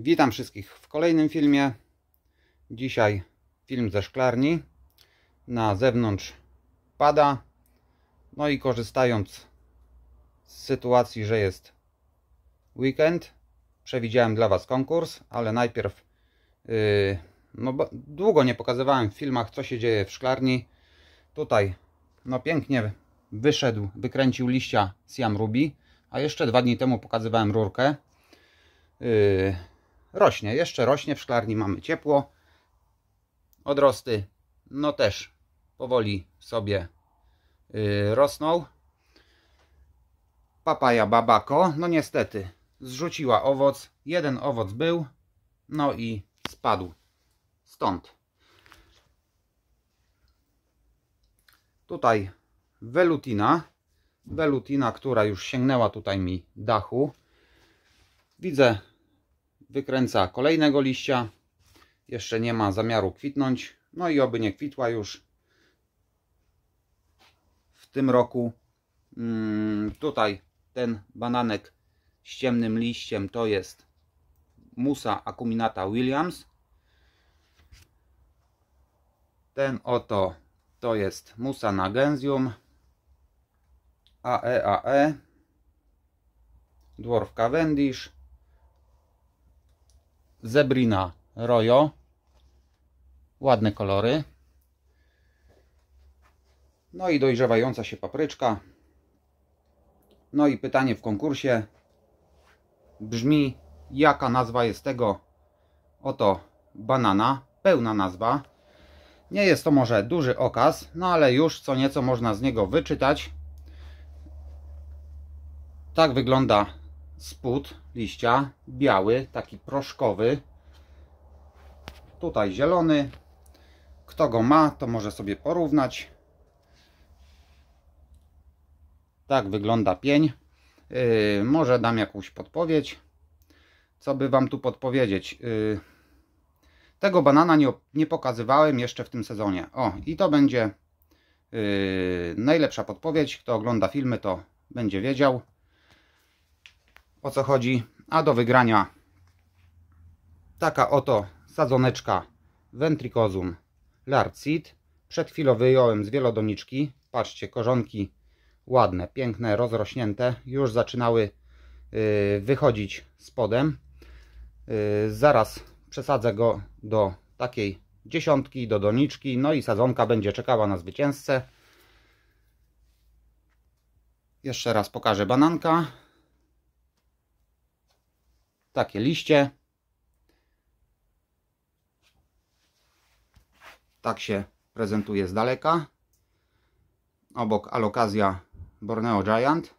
Witam wszystkich w kolejnym filmie. Dzisiaj film ze szklarni. Na zewnątrz pada. No i korzystając z sytuacji, że jest weekend, przewidziałem dla Was konkurs, ale najpierw yy, no, długo nie pokazywałem w filmach, co się dzieje w szklarni. Tutaj no pięknie wyszedł, wykręcił liścia Siam Ruby, a jeszcze dwa dni temu pokazywałem rurkę. Yy, rośnie, jeszcze rośnie, w szklarni mamy ciepło, odrosty, no też powoli sobie yy, rosną. Papaja babako, no niestety, zrzuciła owoc, jeden owoc był, no i spadł stąd. Tutaj velutina, velutina, która już sięgnęła tutaj mi dachu. Widzę wykręca kolejnego liścia. Jeszcze nie ma zamiaru kwitnąć. No i oby nie kwitła już w tym roku. Mm, tutaj ten bananek z ciemnym liściem to jest Musa acuminata Williams. Ten oto to jest Musa nagenzium AEAE AE, Dwarf Cavendish Zebrina Rojo. Ładne kolory. No i dojrzewająca się papryczka. No i pytanie w konkursie brzmi, jaka nazwa jest tego oto banana, pełna nazwa. Nie jest to może duży okaz, no ale już co nieco można z niego wyczytać. Tak wygląda spód liścia, biały, taki proszkowy. Tutaj zielony. Kto go ma, to może sobie porównać. Tak wygląda pień. Yy, może dam jakąś podpowiedź. Co by Wam tu podpowiedzieć? Yy, tego banana nie, nie, pokazywałem jeszcze w tym sezonie. O, i to będzie yy, najlepsza podpowiedź. Kto ogląda filmy, to będzie wiedział o co chodzi. A do wygrania taka oto sadzoneczka Ventricosum Larcid. Przed chwilą wyjąłem z wielodoniczki. Patrzcie, korzonki ładne, piękne, rozrośnięte. Już zaczynały y, wychodzić spodem. Y, zaraz przesadzę go do takiej dziesiątki, do doniczki. No i sadzonka będzie czekała na zwycięzcę. Jeszcze raz pokażę bananka takie liście. Tak się prezentuje z daleka. Obok alokazja Borneo Giant.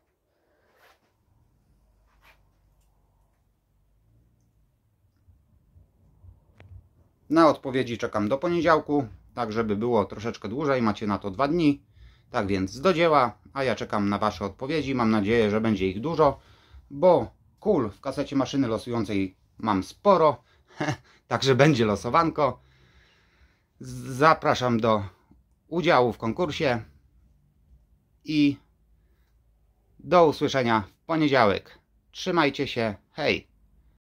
Na odpowiedzi czekam do poniedziałku, tak żeby było troszeczkę dłużej, macie na to dwa dni. Tak więc do dzieła, a ja czekam na Wasze odpowiedzi. Mam nadzieję, że będzie ich dużo, bo kul w kasecie maszyny losującej mam sporo, także będzie losowanko. Zapraszam do udziału w konkursie i do usłyszenia w poniedziałek. Trzymajcie się, hej!